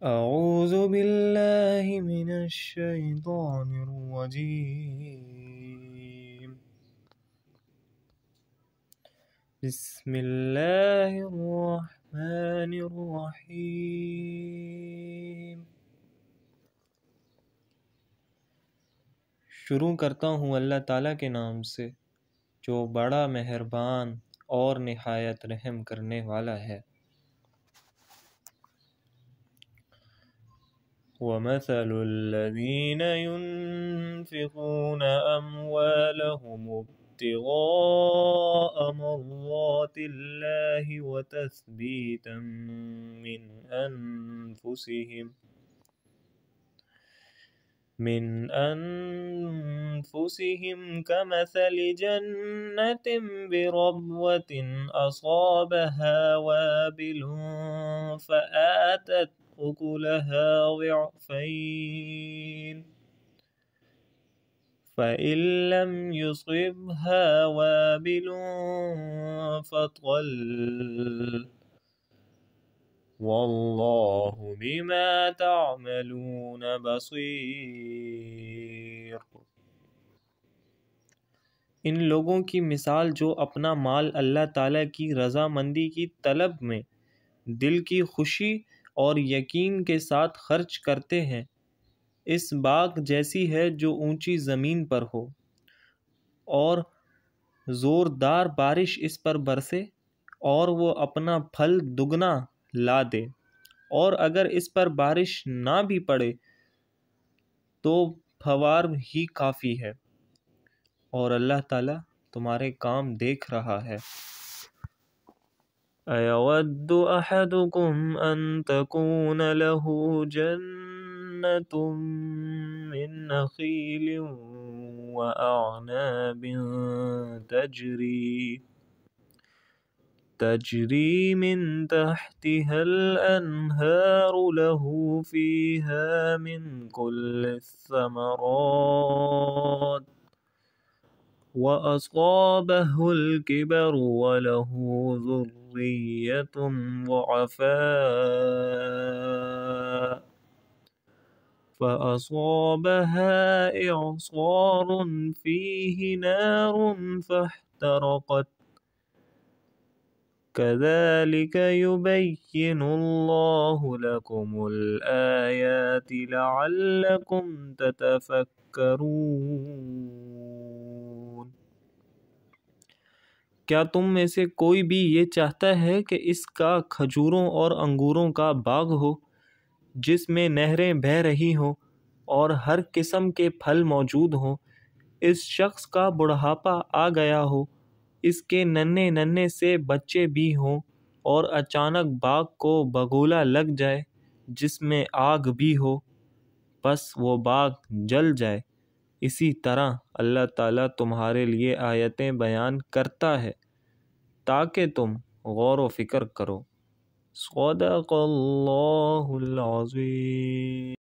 اعوذ باللہ من الشیطان الرجیم بسم اللہ الرحمن الرحیم شروع کرتا ہوں اللہ تعالیٰ کے نام سے جو بڑا مہربان اور نہایت رحم کرنے والا ہے ومثل الذين ينفقون أموالهم ابتغاء مرضات الله وتثبيتا من أنفسهم من أنفسهم كمثل جنة بربوة أصابها وابل فآتت أكلها ضعفين فإن لم يصبها وابل فطل والله بما تعملون بصير इन लोगों مثال جو जो अपना माल अल्लाह ताला की रज़ामंदी की तलब में दिल की खुशी اور یقین کے ساتھ خرچ کرتے ہیں اس باغ جیسی ہے جو اونچی زمین پر ہو اور زوردار بارش اس پر برسے اور وہ اپنا پھل دگنا لا دے اور اگر اس پر بارش نہ بھی پڑے تو پھوار ہی کافی ہے اور اللہ تعالیٰ تمہارے کام دیکھ رہا ہے أيود أحدكم أن تكون له جنة من نخيل وأعناب تجري تجري من تحتها الأنهار له فيها من كل الثمرات وأصابه الكبر وله ذر ضعفاء فأصابها إعصار فيه نار فاحترقت كذلك يبين الله لكم الآيات لعلكم تتفكرون کیا تم میں سے کوئی بھی یہ چاہتا ہے کہ اس کا کھجوروں اور انگوروں کا باغ ہو جس میں نہریں بہہ رہی ہوں اور ہر قسم کے پھل موجود ہوں اس شخص کا بڑھاپا آ گیا ہو اس کے ننے ننے سے بچے بھی ہوں اور اچانک باغ کو بگولا لگ جائے جس میں آگ بھی ہو بس وہ باغ جل جائے اسی طرح اللہ تعالیٰ تمہارے لیے آیتیں بیان کرتا ہے تاکہ تم غور و فکر کرو صدق اللہ العظیم